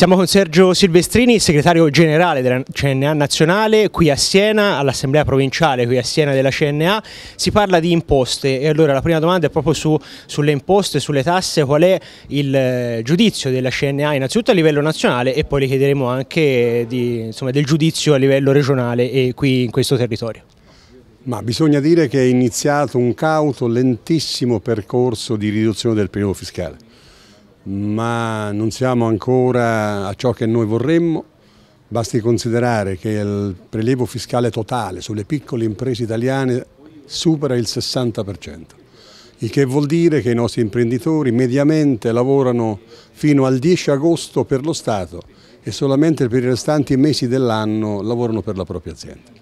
Siamo con Sergio Silvestrini, segretario generale della CNA nazionale, qui a Siena, all'assemblea provinciale qui a Siena della CNA. Si parla di imposte e allora la prima domanda è proprio su, sulle imposte, sulle tasse, qual è il eh, giudizio della CNA innanzitutto a livello nazionale e poi le chiederemo anche di, insomma, del giudizio a livello regionale e qui in questo territorio. Ma bisogna dire che è iniziato un cauto, lentissimo percorso di riduzione del primo fiscale ma non siamo ancora a ciò che noi vorremmo. Basti considerare che il prelievo fiscale totale sulle piccole imprese italiane supera il 60%, il che vuol dire che i nostri imprenditori mediamente lavorano fino al 10 agosto per lo Stato e solamente per i restanti mesi dell'anno lavorano per la propria azienda.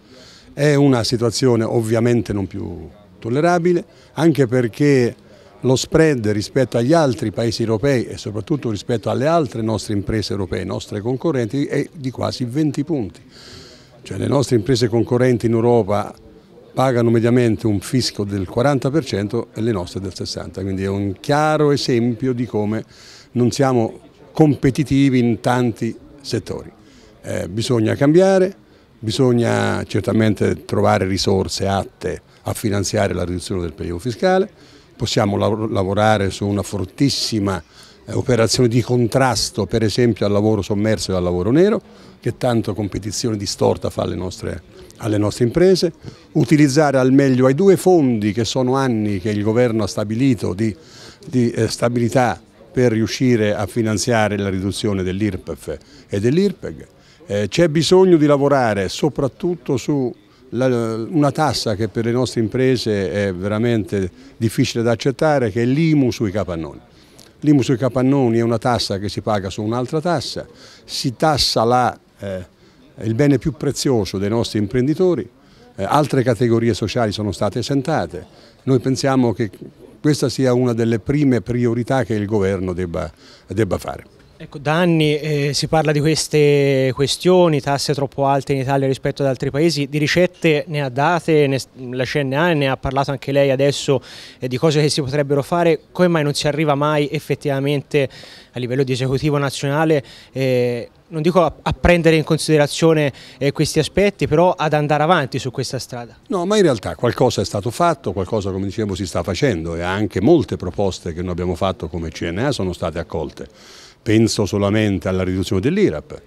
È una situazione ovviamente non più tollerabile, anche perché lo spread rispetto agli altri paesi europei e soprattutto rispetto alle altre nostre imprese europee, nostre concorrenti, è di quasi 20 punti. Cioè le nostre imprese concorrenti in Europa pagano mediamente un fisco del 40% e le nostre del 60%, quindi è un chiaro esempio di come non siamo competitivi in tanti settori. Eh, bisogna cambiare, bisogna certamente trovare risorse atte a finanziare la riduzione del periodo fiscale, possiamo lavorare su una fortissima eh, operazione di contrasto per esempio al lavoro sommerso e al lavoro nero che tanto competizione distorta fa alle nostre, alle nostre imprese, utilizzare al meglio i due fondi che sono anni che il governo ha stabilito di, di eh, stabilità per riuscire a finanziare la riduzione dell'IRPEF e dell'IRPEG. Eh, C'è bisogno di lavorare soprattutto su una tassa che per le nostre imprese è veramente difficile da accettare che è l'IMU sui capannoni. L'IMU sui capannoni è una tassa che si paga su un'altra tassa, si tassa la, eh, il bene più prezioso dei nostri imprenditori, eh, altre categorie sociali sono state esentate. Noi pensiamo che questa sia una delle prime priorità che il governo debba, debba fare. Ecco, da anni eh, si parla di queste questioni, tasse troppo alte in Italia rispetto ad altri paesi, di ricette ne ha date, ne, la CNA ne ha parlato anche lei adesso eh, di cose che si potrebbero fare, come mai non si arriva mai effettivamente a livello di esecutivo nazionale eh, non dico a, a prendere in considerazione eh, questi aspetti, però ad andare avanti su questa strada? No, ma in realtà qualcosa è stato fatto, qualcosa come dicevo si sta facendo e anche molte proposte che noi abbiamo fatto come CNA sono state accolte. Penso solamente alla riduzione dell'IRAP,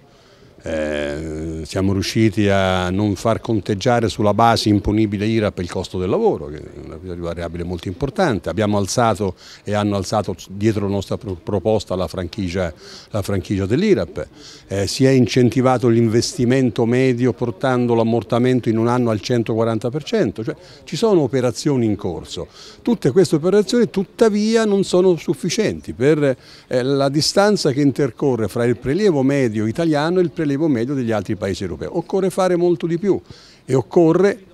eh, siamo riusciti a non far conteggiare sulla base imponibile IRAP il costo del lavoro, che è una variabile molto importante. Abbiamo alzato e hanno alzato dietro la nostra proposta la franchigia, franchigia dell'IRAP. Eh, si è incentivato l'investimento medio portando l'ammortamento in un anno al 140%, cioè ci sono operazioni in corso. Tutte queste operazioni tuttavia non sono sufficienti per eh, la distanza che intercorre fra il prelievo medio italiano e il prelievo levo meglio degli altri paesi europei. Occorre fare molto di più e occorre,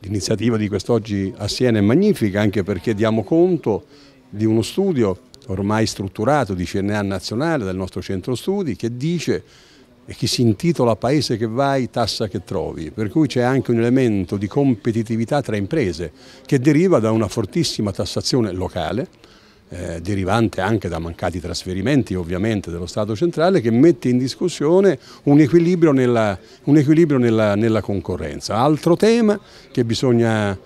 l'iniziativa di quest'oggi a Siena è magnifica anche perché diamo conto di uno studio ormai strutturato di CNA nazionale del nostro centro studi che dice e chi si intitola paese che vai, tassa che trovi, per cui c'è anche un elemento di competitività tra imprese che deriva da una fortissima tassazione locale eh, derivante anche da mancati trasferimenti ovviamente dello Stato centrale che mette in discussione un equilibrio nella, un equilibrio nella, nella concorrenza. Altro tema che bisogna eh,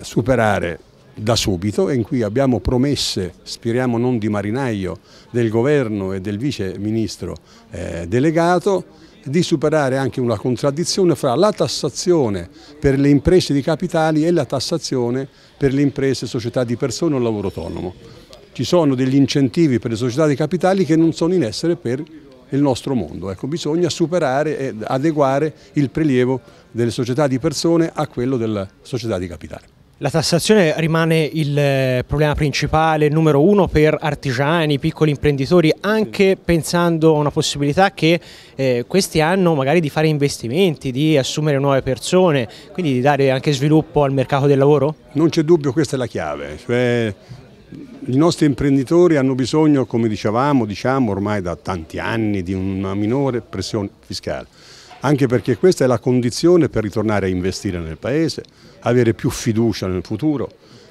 superare da subito e in cui abbiamo promesse, speriamo non di marinaio, del governo e del vice ministro eh, delegato di superare anche una contraddizione fra la tassazione per le imprese di capitali e la tassazione per le imprese, società di persone o lavoro autonomo ci sono degli incentivi per le società di capitali che non sono in essere per il nostro mondo. Ecco, bisogna superare e adeguare il prelievo delle società di persone a quello della società di capitale. La tassazione rimane il eh, problema principale, numero uno per artigiani, piccoli imprenditori, anche pensando a una possibilità che eh, questi hanno magari di fare investimenti, di assumere nuove persone, quindi di dare anche sviluppo al mercato del lavoro? Non c'è dubbio, questa è la chiave. Cioè, i nostri imprenditori hanno bisogno, come dicevamo, diciamo ormai da tanti anni, di una minore pressione fiscale, anche perché questa è la condizione per ritornare a investire nel Paese, avere più fiducia nel futuro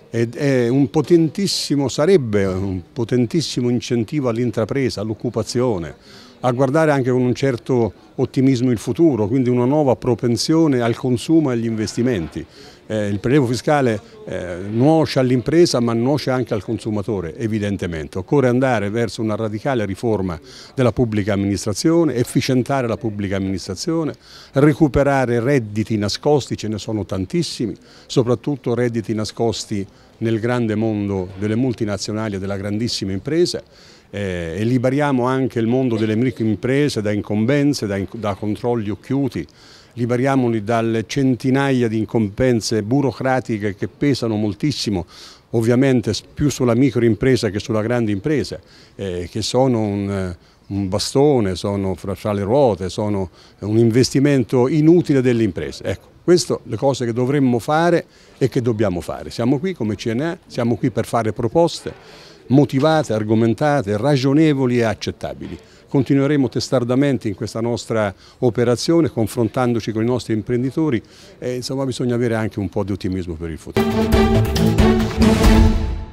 ed è un potentissimo, sarebbe un potentissimo incentivo all'intrapresa, all'occupazione, a guardare anche con un certo ottimismo il futuro, quindi una nuova propensione al consumo e agli investimenti. Eh, il prelievo fiscale eh, nuoce all'impresa ma nuoce anche al consumatore evidentemente. Occorre andare verso una radicale riforma della pubblica amministrazione, efficientare la pubblica amministrazione, recuperare redditi nascosti, ce ne sono tantissimi, soprattutto redditi nascosti nel grande mondo delle multinazionali e della grandissima impresa eh, e liberiamo anche il mondo delle microimprese da incombenze, da, inc da controlli occhiuti, liberiamoli dalle centinaia di incombenze burocratiche che pesano moltissimo ovviamente più sulla microimpresa che sulla grande impresa, eh, che sono un, eh, un bastone, sono fra, fra, le ruote, sono un investimento inutile delle imprese. Ecco, queste sono le cose che dovremmo fare e che dobbiamo fare. Siamo qui come CNA, siamo qui per fare proposte motivate, argomentate, ragionevoli e accettabili. Continueremo testardamente in questa nostra operazione, confrontandoci con i nostri imprenditori e insomma bisogna avere anche un po' di ottimismo per il futuro.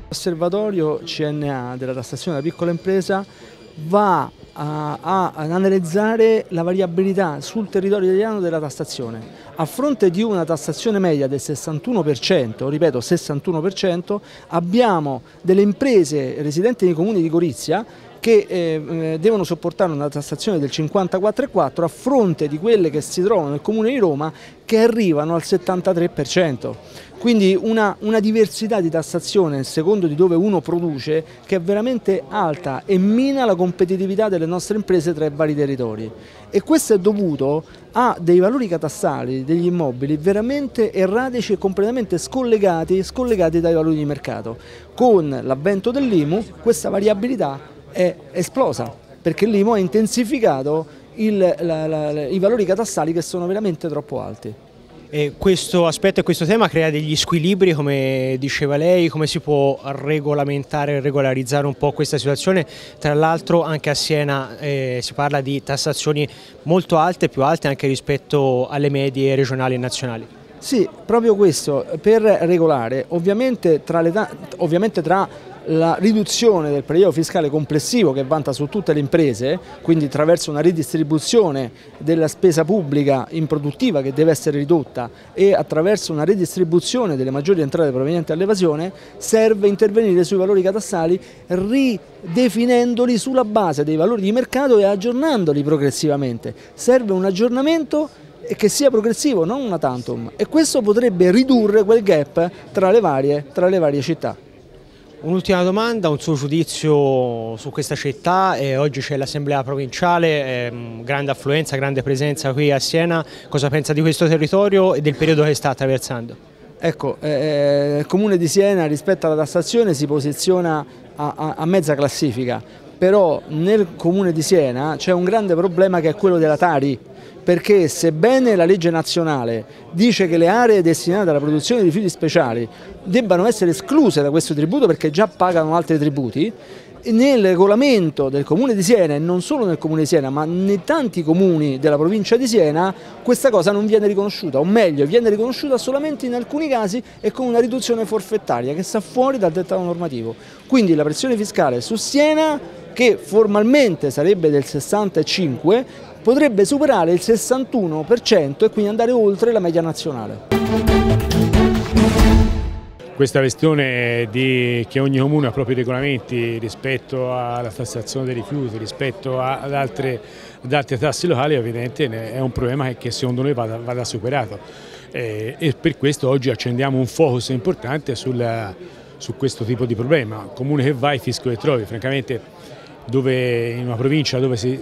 L'osservatorio CNA della tassazione della piccola impresa va a, a, ad analizzare la variabilità sul territorio italiano della tassazione. A fronte di una tassazione media del 61%, ripeto 61%, abbiamo delle imprese residenti nei comuni di Gorizia che eh, eh, devono sopportare una tassazione del 54,4 a fronte di quelle che si trovano nel Comune di Roma che arrivano al 73%. Quindi una, una diversità di tassazione, secondo di dove uno produce, che è veramente alta e mina la competitività delle nostre imprese tra i vari territori. E questo è dovuto a dei valori catastali degli immobili veramente erratici e completamente scollegati, scollegati dai valori di mercato. Con l'avvento dell'IMU questa variabilità è esplosa, perché l'Imo ha intensificato il, la, la, i valori catastali che sono veramente troppo alti. E questo aspetto e questo tema crea degli squilibri, come diceva lei, come si può regolamentare e regolarizzare un po' questa situazione? Tra l'altro anche a Siena eh, si parla di tassazioni molto alte, più alte anche rispetto alle medie regionali e nazionali. Sì, proprio questo, per regolare, ovviamente tra, ovviamente tra la riduzione del prelievo fiscale complessivo che vanta su tutte le imprese, quindi attraverso una ridistribuzione della spesa pubblica improduttiva che deve essere ridotta e attraverso una ridistribuzione delle maggiori entrate provenienti dall'evasione, serve intervenire sui valori catastali ridefinendoli sulla base dei valori di mercato e aggiornandoli progressivamente. Serve un aggiornamento che sia progressivo, non una tantum, e questo potrebbe ridurre quel gap tra le varie, tra le varie città. Un'ultima domanda, un suo giudizio su questa città, eh, oggi c'è l'assemblea provinciale, ehm, grande affluenza, grande presenza qui a Siena, cosa pensa di questo territorio e del periodo che sta attraversando? Ecco, eh, il eh, Comune di Siena rispetto alla tassazione si posiziona a, a, a mezza classifica, però nel Comune di Siena c'è un grande problema che è quello della Tari, perché sebbene la legge nazionale dice che le aree destinate alla produzione di rifiuti speciali debbano essere escluse da questo tributo perché già pagano altri tributi, nel regolamento del comune di Siena e non solo nel comune di Siena ma nei tanti comuni della provincia di Siena questa cosa non viene riconosciuta o meglio viene riconosciuta solamente in alcuni casi e con una riduzione forfettaria che sta fuori dal dettato normativo quindi la pressione fiscale su Siena che formalmente sarebbe del 65, potrebbe superare il 61% e quindi andare oltre la media nazionale. Questa questione di, che ogni comune ha propri regolamenti rispetto alla tassazione dei rifiuti, rispetto ad, altre, ad altri tassi locali ovviamente è un problema che, che secondo noi vada, vada superato eh, e per questo oggi accendiamo un focus importante sulla, su questo tipo di problema, comune che vai, fisco che trovi, francamente dove, in una provincia si,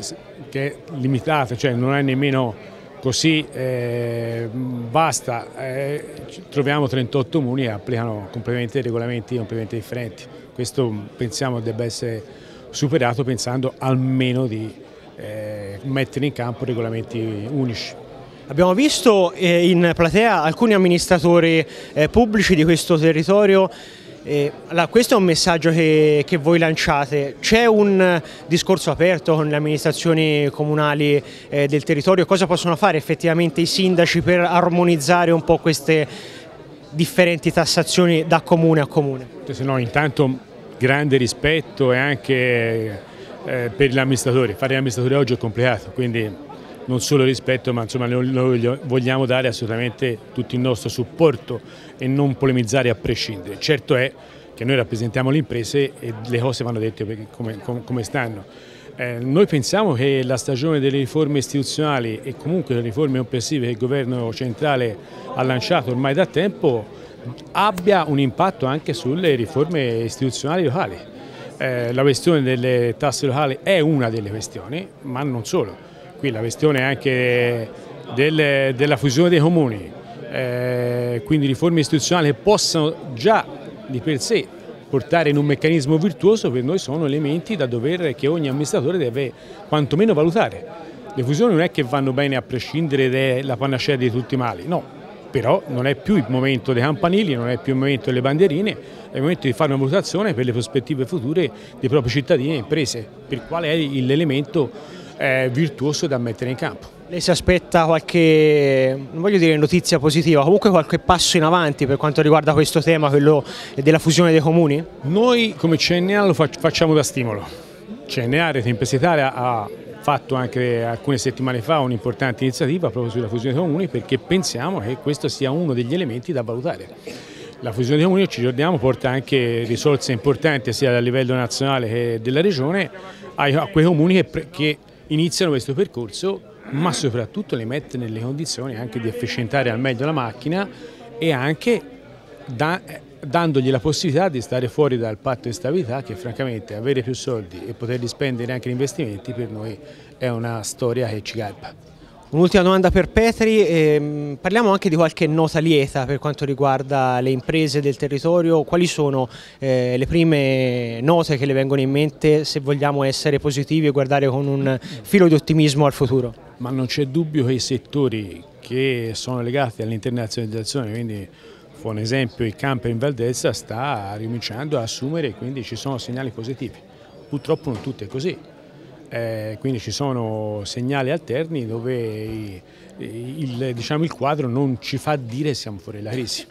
che è limitata, cioè non è nemmeno così eh, basta, eh, troviamo 38 comuni e applicano completamente regolamenti completamente differenti. Questo pensiamo debba essere superato pensando almeno di eh, mettere in campo regolamenti unici. Abbiamo visto eh, in platea alcuni amministratori eh, pubblici di questo territorio eh, allora, questo è un messaggio che, che voi lanciate, c'è un eh, discorso aperto con le amministrazioni comunali eh, del territorio, cosa possono fare effettivamente i sindaci per armonizzare un po' queste differenti tassazioni da comune a comune? Se no, intanto grande rispetto e anche eh, per gli amministratori, fare gli amministratori oggi è complicato, quindi non solo rispetto ma insomma noi vogliamo dare assolutamente tutto il nostro supporto e non polemizzare a prescindere. Certo è che noi rappresentiamo le imprese e le cose vanno dette come, come stanno. Eh, noi pensiamo che la stagione delle riforme istituzionali e comunque delle riforme oppressive che il governo centrale ha lanciato ormai da tempo abbia un impatto anche sulle riforme istituzionali locali. Eh, la questione delle tasse locali è una delle questioni, ma non solo qui la questione anche del, della fusione dei comuni, eh, quindi riforme istituzionali che possano già di per sé portare in un meccanismo virtuoso per noi sono elementi da dover che ogni amministratore deve quantomeno valutare. Le fusioni non è che vanno bene a prescindere dalla panacea di tutti i mali, no, però non è più il momento dei campanili, non è più il momento delle bandierine, è il momento di fare una valutazione per le prospettive future dei propri cittadini e imprese, per qual è l'elemento eh, virtuoso da mettere in campo. Lei si aspetta qualche, non voglio dire notizia positiva, comunque qualche passo in avanti per quanto riguarda questo tema, quello della fusione dei comuni? Noi come CNA lo facciamo da stimolo. CNA, Rete Impestitaria, ha fatto anche alcune settimane fa un'importante iniziativa proprio sulla fusione dei comuni perché pensiamo che questo sia uno degli elementi da valutare. La fusione dei comuni, ci ricordiamo, porta anche risorse importanti sia a livello nazionale che della regione a quei comuni che, che iniziano questo percorso ma soprattutto le mette nelle condizioni anche di efficientare al meglio la macchina e anche da, dandogli la possibilità di stare fuori dal patto di stabilità che francamente avere più soldi e poterli spendere anche in investimenti per noi è una storia che ci garba. Un'ultima domanda per Petri, ehm, parliamo anche di qualche nota lieta per quanto riguarda le imprese del territorio, quali sono eh, le prime note che le vengono in mente se vogliamo essere positivi e guardare con un filo di ottimismo al futuro? Ma non c'è dubbio che i settori che sono legati all'internazionalizzazione, quindi fa un esempio il campo in Valdezza sta ricominciando a assumere e quindi ci sono segnali positivi, purtroppo non tutto è così, eh, quindi ci sono segnali alterni dove il, diciamo, il quadro non ci fa dire che siamo fuori dalla crisi.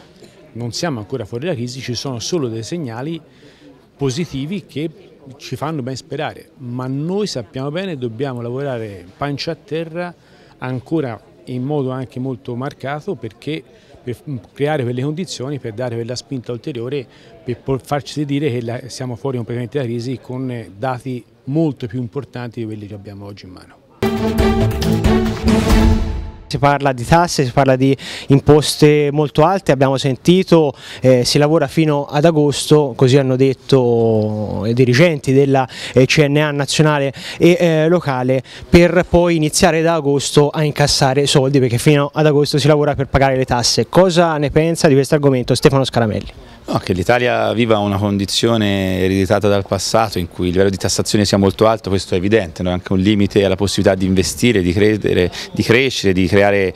Non siamo ancora fuori dalla crisi, ci sono solo dei segnali positivi che ci fanno ben sperare, ma noi sappiamo bene che dobbiamo lavorare pancia a terra ancora in modo anche molto marcato perché per creare quelle condizioni, per dare quella spinta ulteriore, per farci dire che siamo fuori completamente dalla crisi con dati molto più importanti di quelli che abbiamo oggi in mano si parla di tasse, si parla di imposte molto alte, abbiamo sentito, eh, si lavora fino ad agosto, così hanno detto eh, i dirigenti della eh, CNA nazionale e eh, locale, per poi iniziare da agosto a incassare soldi perché fino ad agosto si lavora per pagare le tasse. Cosa ne pensa di questo argomento Stefano Scaramelli? No, che l'Italia viva una condizione ereditata dal passato in cui il livello di tassazione sia molto alto, questo è evidente, non è anche un limite alla possibilità di investire, di, credere, di crescere, di creare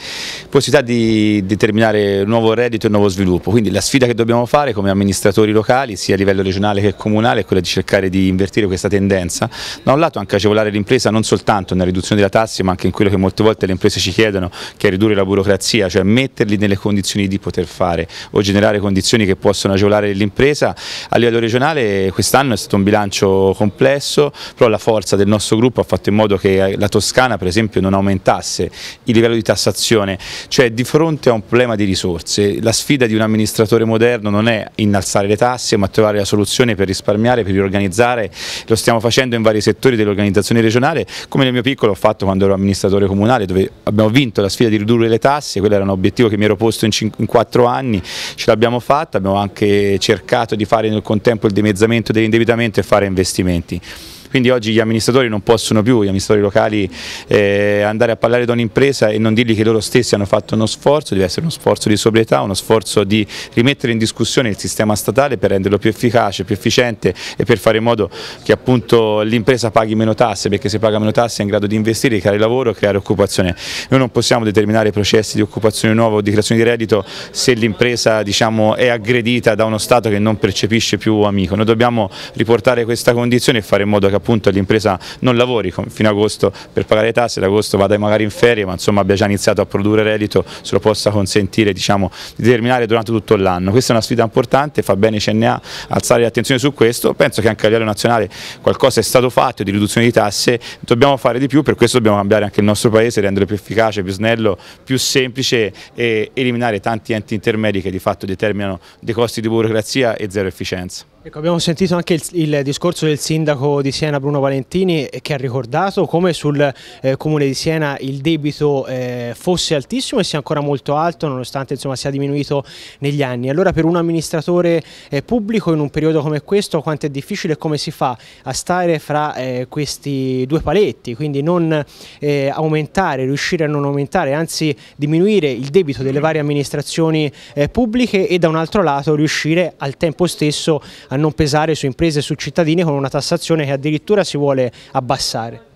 possibilità di determinare nuovo reddito e nuovo sviluppo. Quindi la sfida che dobbiamo fare come amministratori locali, sia a livello regionale che comunale, è quella di cercare di invertire questa tendenza. Da un lato anche agevolare l'impresa non soltanto nella riduzione della tassa, ma anche in quello che molte volte le imprese ci chiedono, che è ridurre la burocrazia, cioè metterli nelle condizioni di poter fare o generare condizioni che possono agevolare l'impresa. A livello regionale quest'anno è stato un bilancio complesso, però la forza del nostro gruppo ha fatto in modo che la Toscana per esempio non aumentasse il livello di tassazione, cioè di fronte a un problema di risorse, la sfida di un amministratore moderno non è innalzare le tasse ma trovare la soluzione per risparmiare, per riorganizzare, lo stiamo facendo in vari settori dell'organizzazione regionale, come nel mio piccolo ho fatto quando ero amministratore comunale dove abbiamo vinto la sfida di ridurre le tasse, quello era un obiettivo che mi ero posto in, in quattro anni, ce l'abbiamo fatta, abbiamo anche cercato di fare nel contempo il dimezzamento dell'indebitamento e fare investimenti quindi oggi gli amministratori non possono più, gli amministratori locali eh, andare a parlare da un'impresa e non dirgli che loro stessi hanno fatto uno sforzo, deve essere uno sforzo di sobrietà, uno sforzo di rimettere in discussione il sistema statale per renderlo più efficace, più efficiente e per fare in modo che appunto l'impresa paghi meno tasse, perché se paga meno tasse è in grado di investire, creare lavoro, creare occupazione. Noi non possiamo determinare processi di occupazione nuova o di creazione di reddito se l'impresa diciamo, è aggredita da uno Stato che non percepisce più amico. Noi dobbiamo riportare questa condizione e fare in modo che appunto l'impresa non lavori fino ad agosto per pagare le tasse, ad agosto vada magari in ferie ma insomma abbia già iniziato a produrre reddito, se lo possa consentire diciamo, di terminare durante tutto l'anno. Questa è una sfida importante, fa bene i CNA alzare l'attenzione su questo, penso che anche a livello nazionale qualcosa è stato fatto di riduzione di tasse, dobbiamo fare di più, per questo dobbiamo cambiare anche il nostro paese, renderlo più efficace, più snello, più semplice e eliminare tanti enti intermedi che di fatto determinano dei costi di burocrazia e zero efficienza. Ecco, abbiamo sentito anche il, il, discorso del sindaco di Siena Bruno Valentini eh, che ha ricordato come sul eh, comune di Siena il debito eh, fosse altissimo e sia ancora molto alto nonostante insomma, sia diminuito negli anni. Allora per un amministratore eh, pubblico in un periodo come questo quanto è difficile e come si fa a stare fra eh, questi due paletti, quindi non eh, aumentare, riuscire a non aumentare, anzi diminuire il debito delle varie amministrazioni pubbliche e da un altro lato riuscire al tempo stesso a non pesare su imprese e su cittadini con una tassazione che addirittura si vuole abbassare.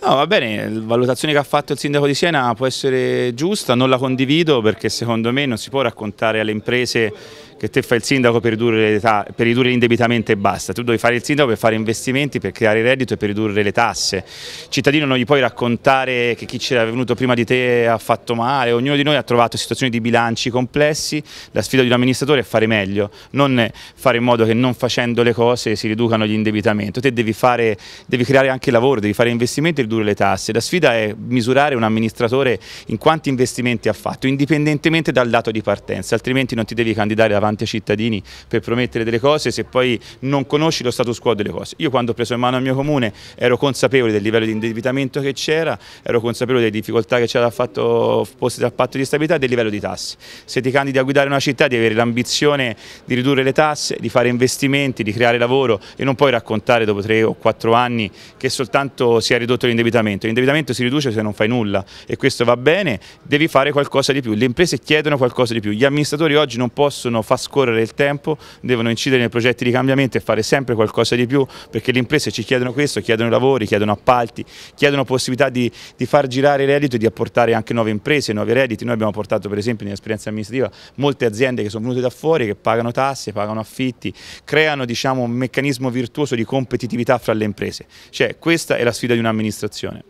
No, va bene, la valutazione che ha fatto il sindaco di Siena può essere giusta, non la condivido perché secondo me non si può raccontare alle imprese che te fai il sindaco per ridurre, per ridurre l'indebitamento e basta, tu devi fare il sindaco per fare investimenti, per creare reddito e per ridurre le tasse. Cittadino non gli puoi raccontare che chi c'era venuto prima di te ha fatto male, ognuno di noi ha trovato situazioni di bilanci complessi, la sfida di un amministratore è fare meglio, non fare in modo che non facendo le cose si riducano gli indebitamenti, te devi, fare, devi creare anche lavoro, devi fare investimenti e ridurre le tasse, la sfida è misurare un amministratore in quanti investimenti ha fatto, indipendentemente dal dato di partenza, altrimenti non ti devi candidare davanti davanti ai cittadini per promettere delle cose se poi non conosci lo status quo delle cose. Io quando ho preso in mano il mio comune ero consapevole del livello di indebitamento che c'era, ero consapevole delle difficoltà che c'era fatto posti dal patto di stabilità e del livello di tasse. Se ti candidi a guidare una città devi avere l'ambizione di ridurre le tasse, di fare investimenti, di creare lavoro e non puoi raccontare dopo tre o quattro anni che soltanto si è ridotto l'indebitamento. L'indebitamento si riduce se non fai nulla e questo va bene, devi fare qualcosa di più. Le imprese chiedono qualcosa di più, gli amministratori oggi non possono far scorrere il tempo, devono incidere nei progetti di cambiamento e fare sempre qualcosa di più perché le imprese ci chiedono questo, chiedono lavori, chiedono appalti, chiedono possibilità di, di far girare il reddito e di apportare anche nuove imprese, nuovi redditi. Noi abbiamo portato per esempio nell'esperienza amministrativa molte aziende che sono venute da fuori, che pagano tasse, pagano affitti, creano diciamo, un meccanismo virtuoso di competitività fra le imprese. Cioè questa è la sfida di un'amministrazione.